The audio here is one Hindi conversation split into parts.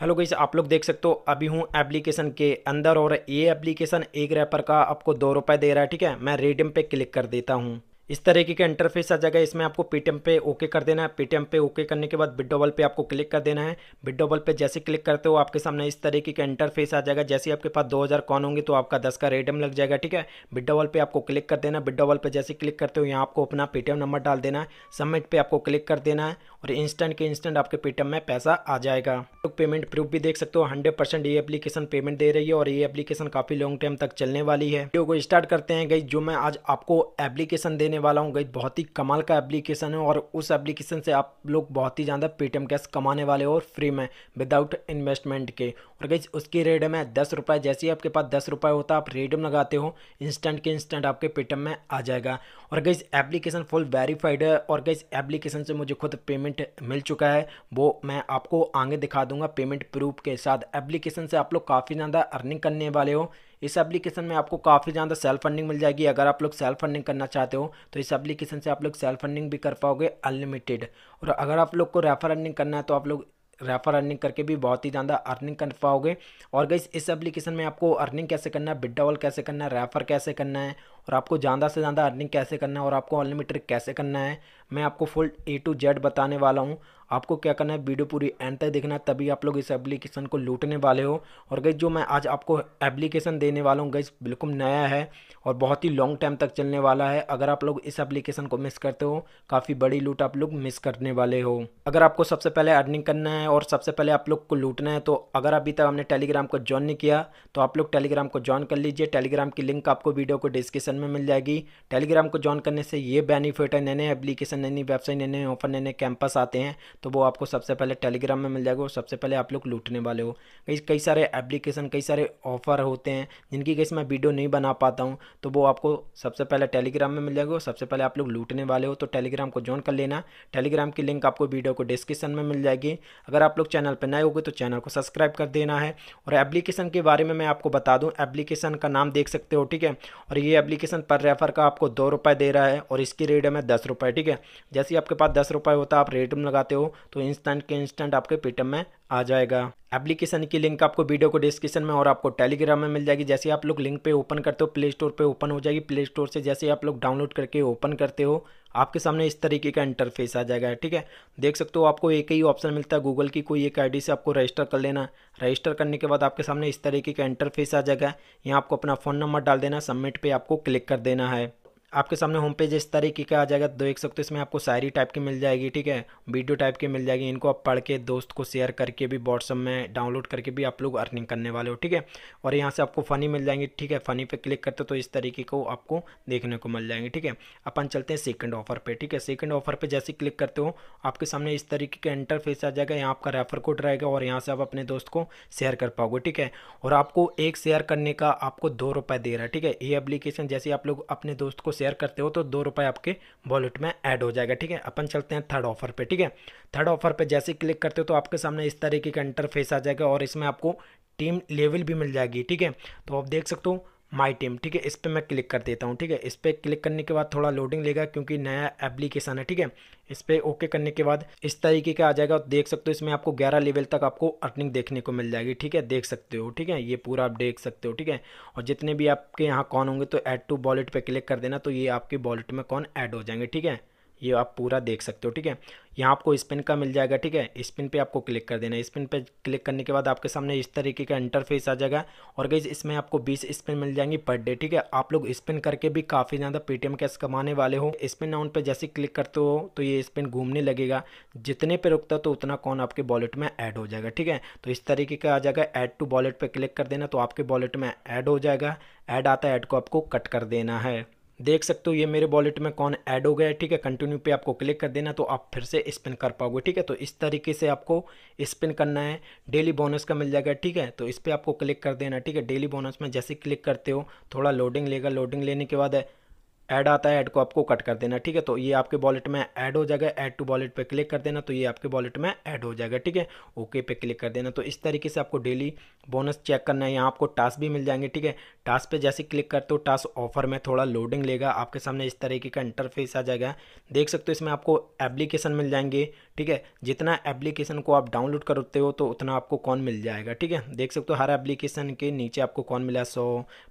हेलो गई आप लोग देख सकते हो अभी हूँ एप्लीकेशन के अंदर और ये एप्लीकेशन एक रैपर का आपको दो रुपये दे रहा है ठीक है मैं रेडियम पे क्लिक कर देता हूँ इस तरीके का इंटरफेस आ जाएगा इसमें आपको पेटीएम पे ओके कर देना है पेटीएम पे ओके करने के बाद बिडोबल पे आपको क्लिक कर देना है बिडोबल पे जैसे क्लिक करते हो आपके सामने इस तरीके का इंटरफेस आ जाएगा जैसे आपके पास 2000 कॉन होंगे तो आपका 10 का रेडियम लग जाएगा ठीक है बिडोबल पे आपको क्लिक कर देना है बिडोबल पर जैसे क्लिक करते हो यहाँ आपको अपना पेटीएम नंबर डाल देना है सबमिट पर आपको क्लिक कर देना है और इंस्टेंट के इंस्टेंट आपके पेटीएम में पैसा आ जाएगा तो पेमेंट प्रूफ भी देख सकते हो हंड्रेड परसेंट ये एप्लीकेशन पेमेंट दे रही है और ये एप्लीकेशन काफ़ी लॉन्ग टाइम तक चलने वाली है वीडियो को स्टार्ट करते हैं गई जो मैं आज आपको एप्लीकेशन देने वाला हूँ गई बहुत ही कमाल का एप्लीकेशन है और उस एप्लीकेशन से आप लोग बहुत ही ज़्यादा पेटीएम कैश कमाने वाले और फ्री में विदाउट इन्वेस्टमेंट के और गई उसकी रेड में दस रुपए जैसे ही आपके पास दस रुपए होता आप रेडम लगाते हो इंस्टेंट के इंस्टेंट आपके पेटीएम में आ जाएगा और गई एप्लीकेशन फुल वेरीफाइड है और गई एप्लीकेशन से मुझे खुद पेमेंट पेमेंट मिल चुका है वो मैं आपको आगे दिखा दूंगा पेमेंट प्रूफ के साथ एप्लीकेशन से आप लोग काफ़ी ज़्यादा अर्निंग करने वाले हो इस एप्लीकेशन में आपको काफ़ी ज़्यादा सेल्फ फंडिंग मिल जाएगी अगर आप लोग सेल्फ फंडिंग करना चाहते हो तो इस एप्लीकेशन से आप लोग सेल्फ फंडिंग भी कर पाओगे अनलिमिटेड और अगर आप लोग को रेफर अर्निंग करना है तो आप लोग रेफर अर्निंग करके भी बहुत ही ज़्यादा अर्निंग कर पाओगे और गई इस एप्लीकेशन में आपको अर्निंग कैसे करना है डबल कैसे करना है रेफर कैसे करना है और आपको ज़्यादा से ज़्यादा अर्निंग कैसे करना है और आपको अनलिमिटेड कैसे करना है मैं आपको फुल ए टू जेड बताने वाला हूँ आपको क्या करना है वीडियो पूरी एंड तक देखना है तभी आप लोग इस एप्लीकेशन को लूटने वाले हो और गई जो मैं आज आपको एप्लीकेशन देने वाला हूँ गई बिल्कुल नया है और बहुत ही लॉन्ग टाइम तक चलने वाला है अगर आप लोग इस एप्लीकेशन को मिस करते हो काफ़ी बड़ी लूट आप लोग मिस करने वाले हो अगर आपको सबसे पहले अर्निंग करना है और सबसे पहले आप लोग को लूटना है तो अगर अभी तक हमने टेलीग्राम को ज्वाइन नहीं किया तो आप लोग टेलीग्राम को ज्वाइन कर लीजिए टेलीग्राम की लिंक आपको वीडियो को डिस्क्रिप्शन में मिल जाएगी टेलीग्राम को ज्वाइन करने से ये बेनिफिट है नए नए एप्लीकेशन नई नई वेबसाइट नए नए ऑफर नए नए कैंपस आते हैं तो वो आपको सबसे पहले टेलीग्राम में मिल जाएगा और सबसे पहले आप लोग लूटने वाले हो कई कई सारे एप्लीकेशन कई सारे ऑफ़र होते हैं जिनकी कैसे मैं वीडियो नहीं बना पाता हूँ तो वो आपको सबसे पहले टेलीग्राम में मिल जाएगा और सबसे पहले आप लोग लूटने वाले हो तो टेलीग्राम को ज्वाइन कर लेना टेलीग्राम की लिंक आपको वीडियो को डिस्क्रिप्शन में मिल जाएगी अगर आप लोग चैनल पर नए होगे तो चैनल को सब्सक्राइब कर देना है और एप्लीकेशन के बारे में मैं आपको बता दूँ एप्लीकेशन का नाम देख सकते हो ठीक है और ये एप्लीकेशन पर रेफर का आपको दो रुपये दे रहा है और इसकी रेट है मैं दस रुपये ठीक है जैसे आपके पास दस रुपये होता है आप रेट लगाते हो हो तो इंस्टेंट के इंस्टेंट आपके पेटीएम में आ जाएगा एप्लीकेशन की लिंक आपको वीडियो को डिस्क्रिप्शन में और आपको टेलीग्राम में मिल जाएगी जैसे आप लोग लिंक पे ओपन करते हो प्ले स्टोर पे ओपन हो जाएगी प्ले स्टोर से जैसे आप लोग डाउनलोड करके ओपन करते हो आपके सामने इस तरीके का इंटरफेस आ जाएगा ठीक है देख सकते हो आपको एक ही ऑप्शन मिलता है गूगल की कोई एक आईडी से आपको रजिस्टर कर लेना रजिस्टर करने के बाद आपके सामने इस तरीके का इंटरफेस आ जाएगा यहाँ आपको अपना फ़ोन नंबर डाल देना सबमिट पर आपको क्लिक कर देना है आपके सामने होम पेज इस तरीके का आ जाएगा तो देख सकते हो इसमें आपको शायरी टाइप की मिल जाएगी ठीक है वीडियो टाइप की मिल जाएगी इनको आप पढ़ के दोस्त को शेयर करके भी व्हाट्सअप में डाउनलोड करके भी आप लोग अर्निंग करने वाले हो ठीक है और यहाँ से आपको फ़नी मिल जाएंगे ठीक है फ़नी पे क्लिक करते तो इस तरीके को आपको देखने को मिल जाएंगे ठीक है अपन चलते हैं सेकेंड ऑफर पर ठीक है सेकेंड ऑफर पर जैसे क्लिक करते हो आपके सामने इस तरीके का इंटरफेस आ जाएगा यहाँ आपका रेफर कोड रहेगा और यहाँ से आप अपने दोस्त को शेयर कर पाओगे ठीक है और आपको एक शेयर करने का आपको दो रुपये दे रहा है ठीक है ये अप्लीकेशन जैसे आप लोग अपने दोस्त को शेयर करते हो तो दो रुपये आपके वॉलेट में ऐड हो जाएगा ठीक है अपन चलते हैं थर्ड ऑफर पे ठीक है थर्ड ऑफर पे जैसे क्लिक करते हो तो आपके सामने इस तरीके का इंटरफेस आ जाएगा और इसमें आपको टीम लेवल भी मिल जाएगी ठीक है तो आप देख सकते हो माई टीम ठीक है इस पर मैं क्लिक कर देता हूँ ठीक है इस पर क्लिक करने के बाद थोड़ा लोडिंग लेगा क्योंकि नया एप्लीकेशन है ठीक है इस पर ओके करने के बाद इस तरीके का आ जाएगा देख सकते हो इसमें आपको ग्यारह लेवल तक आपको अर्निंग देखने को मिल जाएगी ठीक है देख सकते हो ठीक है ये पूरा आप देख सकते हो ठीक है और जितने भी आपके यहाँ कौन होंगे तो ऐड टू वॉलेट पर क्लिक कर देना तो ये आपके वॉलेट में कौन ऐड हो जाएंगे ठीक है ये आप पूरा देख सकते हो ठीक है यहाँ आपको स्पिन का मिल जाएगा ठीक है स्पिन पे आपको क्लिक कर देना है स्पिन पे क्लिक करने के बाद आपके सामने इस तरीके का इंटरफेस आ जाएगा और गई इसमें आपको 20 स्पिन मिल जाएंगी पर डे ठीक है आप लोग स्पिन करके भी काफ़ी ज़्यादा पेटीएम कैश कमाने वाले हो स्पिन नाउन पर जैसे क्लिक करते हो तो ये स्पिन घूमने लगेगा जितने पर रुकता तो उतना कौन आपके वॉलेट में ऐड हो जाएगा ठीक है तो इस तरीके का आ जाएगा ऐड टू वॉलेट पर क्लिक कर देना तो आपके वॉलेट में ऐड हो जाएगा ऐड आता है ऐड को आपको कट कर देना है देख सकते हो ये मेरे वॉलेट में कौन ऐड हो गया है ठीक है कंटिन्यू पे आपको क्लिक कर देना तो आप फिर से स्पिन कर पाओगे ठीक है तो इस तरीके से आपको स्पिन करना है डेली बोनस का मिल जाएगा ठीक है तो इस पर आपको क्लिक कर देना ठीक है डेली बोनस में जैसे क्लिक करते हो थोड़ा लोडिंग लेगा लोडिंग लेने के बाद है ऐड आता है ऐड को आपको कट कर देना ठीक है तो ये आपके वॉलेट में ऐड हो जाएगा ऐड टू वॉलेट पे क्लिक कर देना तो ये आपके वॉलेट में ऐड हो जाएगा ठीक है ओके पे क्लिक कर देना तो इस तरीके से आपको डेली बोनस चेक करना है यहाँ आपको टास्क भी मिल जाएंगे ठीक है टास्क पे जैसे क्लिक करते हो टास्क ऑफर में थोड़ा लोडिंग लेगा आपके सामने इस तरीके का इंटरफेस आ जाएगा देख सकते हो इसमें आपको एप्लीकेशन मिल जाएंगे ठीक है जितना एप्लीकेशन को आप डाउनलोड करते हो तो उतना आपको कौन मिल जाएगा ठीक है देख सकते हो हर एप्लीकेशन के नीचे आपको कौन मिला सौ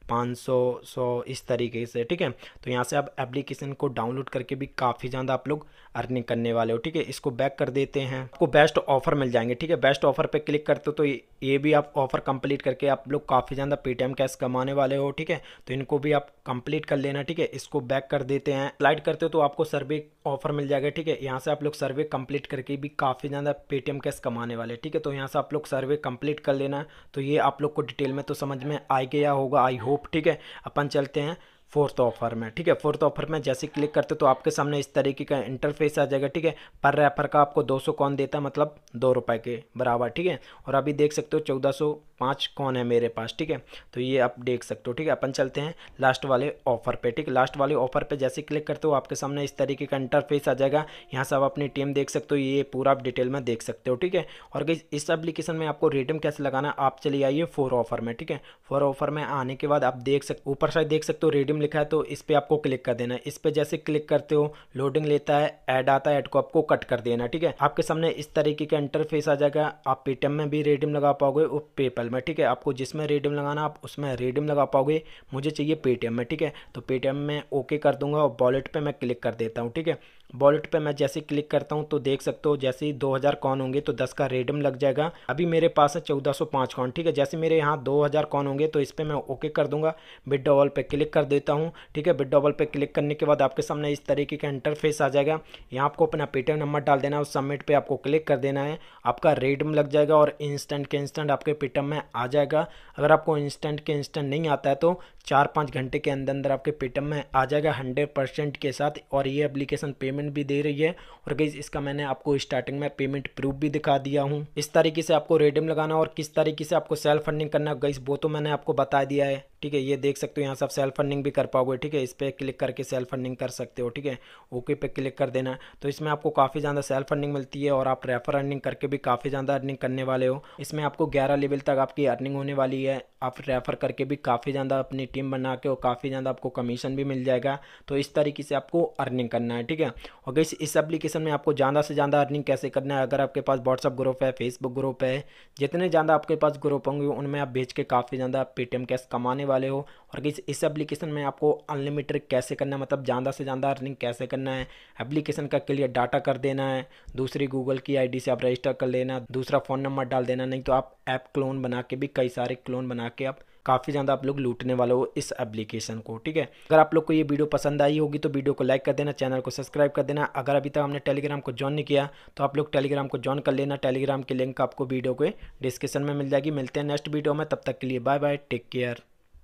पाँच सौ इस तरीके से ठीक है तो यहाँ यहाँ से आप एप्लीकेशन को डाउनलोड करके भी काफ़ी ज़्यादा आप लोग अर्निंग करने वाले हो ठीक है इसको बैक कर देते हैं आपको बेस्ट ऑफर मिल जाएंगे ठीक है बेस्ट ऑफर पर क्लिक करते हो तो ये भी आप ऑफर कंप्लीट करके आप लोग काफ़ी ज़्यादा पेटीएम कैश कमाने वाले हो ठीक है तो इनको भी आप कंप्लीट कर लेना ठीक है इसको बैक कर देते हैं स्लाइड करते हो तो आपको सर्वे ऑफर मिल जाएगा ठीक है यहाँ से आप लोग सर्वे कंप्लीट करके भी काफ़ी ज़्यादा पेटीएम कैश कमाने वाले ठीक है तो यहाँ से आप लोग सर्वे कंप्लीट कर लेना है तो ये आप लोग को डिटेल में तो समझ में आ गया होगा आई होप ठीक है अपन चलते हैं फोर्थ ऑफर में ठीक है फोर्थ ऑफर में जैसे क्लिक करते हो तो आपके सामने इस तरीके का इंटरफेस आ जाएगा ठीक है पर रेफर का आपको 200 कौन देता है मतलब दो रुपए के बराबर ठीक है और अभी देख सकते हो चौदह सौ पाँच कौन है मेरे पास ठीक है तो ये आप देख सकते हो ठीक है अपन चलते हैं लास्ट वाले ऑफर पे ठीक है लास्ट वाले ऑफर पे जैसे क्लिक करते हो आपके सामने इस तरीके का इंटरफेस आ जाएगा यहाँ से आप अपनी टीम देख सकते हो ये पूरा आप डिटेल में देख सकते हो ठीक है और इस एप्लीकेशन में आपको रेटिंग कैसे लगाना आप चले आइए फोर ऑफर में ठीक है फोर ऑफर में आने के बाद आप देख सकते ऊपर साइड देख सकते हो रेडियम लिखा है तो इस पर आपको क्लिक कर देना है इस पर जैसे क्लिक करते हो लोडिंग लेता है ऐड आता है ऐड को आपको कट कर देना ठीक है आपके सामने इस तरीके का इंटरफेस आ जाएगा आप पेटीएम में भी रेडियम लगा पाओगे और पेपल में ठीक है आपको जिसमें रेडियम लगाना आप उसमें रेडियम लगा पाओगे मुझे चाहिए पेटीएम में ठीक है तो पेटीएम में ओके कर दूंगा और वॉलेट पर मैं क्लिक कर देता हूँ ठीक है वॉलेट पे मैं जैसे क्लिक करता हूँ तो देख सकते हो जैसे ही 2000 कॉन होंगे तो 10 का रेडम लग जाएगा अभी मेरे पास है 1405 कॉन ठीक है जैसे मेरे यहाँ 2000 कॉन होंगे तो इस पर मैं ओके कर दूंगा बिड डबल पे क्लिक कर देता हूँ ठीक है बिड डबल पे क्लिक करने के बाद आपके सामने इस तरीके का इंटरफेस आ जाएगा यहाँ आपको अपना पेटीएम नंबर डाल देना है उस सबमिट पर आपको क्लिक कर देना है आपका रेडम लग जाएगा और इंस्टेंट के इंस्टेंट आपके पेटीएम में आ जाएगा अगर आपको इंस्टेंट के इंस्टेंट नहीं आता है तो चार पाँच घंटे के अंदर अंदर आपके पेटीएम में आ जाएगा हंड्रेड के साथ और ये अप्लीकेशन पेमेंट पेमेंट भी दे रही है और गई इसका मैंने आपको स्टार्टिंग में पेमेंट प्रूफ भी दिखा दिया हूँ इस तरीके से आपको रेडियम लगाना और किस तरीके से आपको सेल्फ फंडिंग करना गई वो तो मैंने आपको बता दिया है ठीक है ये देख सकते हो यहाँ से आप सेल्फ फंडिंग भी कर पाओगे ठीक है इस पर क्लिक करके सेल्फ फंडिंग कर सकते हो ठीक है ओके पे क्लिक कर देना तो इसमें आपको काफ़ी ज़्यादा सेल्फ फंडिंग मिलती है और आप रेफर अर्निंग करके भी काफ़ी ज़्यादा अर्निंग करने वाले हो इसमें आपको ग्यारह लेवल तक आपकी अर्निंग होने वाली है आप रेफ़र करके भी काफ़ी ज़्यादा अपनी टीम बना के और काफ़ी ज़्यादा आपको कमीशन भी मिल जाएगा तो इस तरीके से आपको अर्निंग करना है ठीक है और गई इस एप्लीकेशन में आपको ज़्यादा से ज़्यादा अर्निंग कैसे करना है अगर आपके पास व्हाट्सअप ग्रुप है फेसबुक ग्रुप है जितने ज़्यादा आपके पास ग्रुप होंगे उनमें आप भेज के काफ़ी ज़्यादा पेटीएम कैश कमाने वाले हो और किस इस एप्लीकेशन में आपको अनलिमिटेड कैसे करना है मतलब ज़्यादा से ज़्यादा अर्निंग कैसे करना है एप्लीकेशन का क्लियर डाटा कर देना है दूसरी गूगल की आईडी से आप रजिस्टर कर लेना दूसरा फ़ोन नंबर डाल देना नहीं तो आप ऐप क्लोन बना के भी कई सारे क्लोन बना के आप काफ़ी ज़्यादा आप लोग लूटने वाले हो इस एप्लीकेशन को ठीक है अगर आप लोग को ये वीडियो पसंद आई होगी तो वीडियो को लाइक कर देना चैनल को सब्सक्राइब कर देना अगर अभी तक हमने टेलीग्राम को ज्वाइन नहीं किया तो आप लोग टेलीग्राम को ज्वाइन कर लेना टेलीग्राम की लिंक आपको वीडियो के डिस्क्रिप्शन में मिल जाएगी मिलते हैं नेक्स्ट वीडियो में तब तक के लिए बाय बाय टेक केयर